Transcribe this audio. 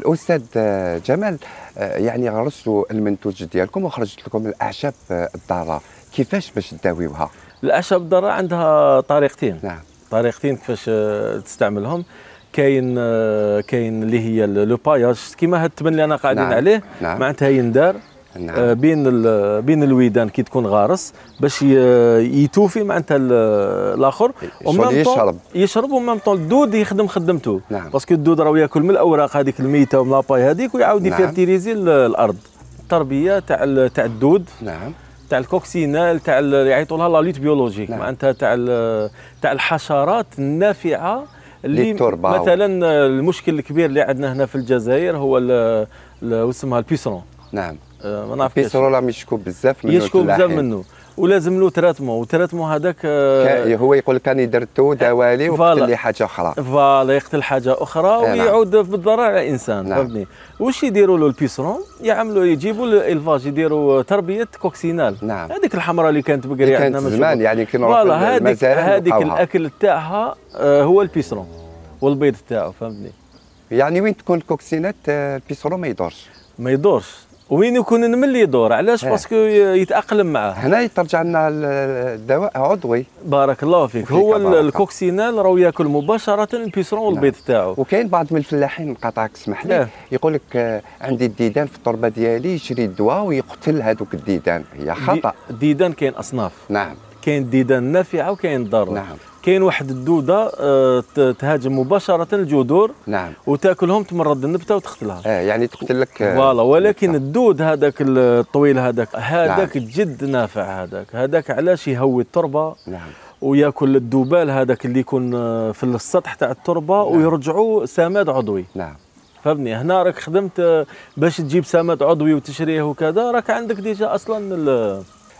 الاستاذ جمال يعني غرستوا المنتوج ديالكم وخرجت لكم الاعشاب الضاره كيفاش باش تداويوها الاعشاب الضاره عندها طريقتين نعم طريقتين كيفاش آه، تستعملهم كاين آه، كاين اللي هي لو باياج كيما هاد التبن اللي انا قاعدين نعم. عليه نعم. معناتها يندار نعم. آه، بين بين الويدان كي تكون غارس باش يتوفي معناتها الاخر يشرب يشرب ومام طون الدود يخدم خدمته نعم. باسكو الدود راه ياكل من الاوراق هذيك الميته ومن لاباي هذيك ويعاود نعم. يفيرتيريزي الارض التربيه تاع تاع الدود نعم تاع الكوكسينال تاع يعيطوا لها لا ليت بيولوجيك نعم. معناتها تاع تاع الحشرات النافعه اللي للتربة مثلا المشكل الكبير اللي عندنا هنا في الجزائر هو واسمها البيسرون نعم ما نعرفش كيفاش راهم يشكو بزاف منه يشكو بزاف منه ولازم له تراتمون وتراتمو هذاك آه، هو يقول لك انا درتو دوالي وقتل لي حاجه اخرى فوالا يقتل حاجه اخرى ويعود بالضرر على الانسان نعم. فهمتني واش يديروا له البيسرون يعملوا يجيبوا الالفاج يديروا تربيه كوكسينال نعم هذيك الحمراء اللي كانت بقري عندنا زمان يعني كي نروحوا للمزارع هذيك الاكل تاعها آه، هو البيسرون والبيض تاعو فهمتني يعني وين تكون الكوكسينات آه، البيسرون ما يدورش ما يدورش وين يكون النمل يدور علاش باسكو يتاقلم معاه هنا ترجع لنا الدواء عضوي بارك الله فيك, هو الكوكسينال راهو ياكل مباشره البيسرون والبيض نعم. تاعو وكاين بعض من الفلاحين نقاطعك اسمح لي يقول لك آه، عندي الديدان في التربه ديالي يشري الدواء ويقتل هذوك الديدان هي خطا الديدان كاين اصناف نعم كاين ديدان نافعه وكاين ضاره نعم كاين واحد الدوده آه، تهاجم مباشره الجذور نعم وتاكلهم تمرض النبته وتقتلها اه يعني تقتل لك آه، فوالا ولكن نعم. الدود هذاك الطويل هذاك نعم. هذاك نعم. جد نافع هذاك هذاك علاش يهوي التربه نعم وياكل الدوبال هذاك اللي يكون آه، في السطح تاع التربه نعم. ويرجعوا سماد عضوي نعم فهمني هنا راك خدمت باش تجيب سماد عضوي وتشريه وكذا راك عندك ديجا اصلا